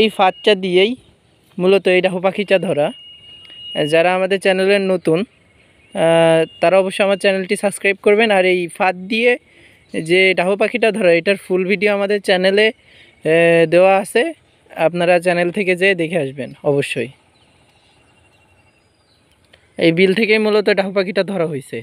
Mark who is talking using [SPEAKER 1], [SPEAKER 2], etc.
[SPEAKER 1] এই ফাঁদটা দিয়েই মূলত এই ডাহু পাখিটা ধরা যারা আমাদের চ্যানেলের নতুন তারা অবশ্যই আমার চ্যানেলটি সাবস্ক্রাইব করবেন আর এই ফাঁদ দিয়ে যে ডাহু পাখিটা ধরা এটার ফুল ভিডিও আমাদের চ্যানেলে দেওয়া আছে আপনারা চ্যানেল থেকে যেয়ে দেখে আসবেন অবশ্যই এই বিল থেকেই মূলত ডাহু পাখিটা ধরা হয়েছে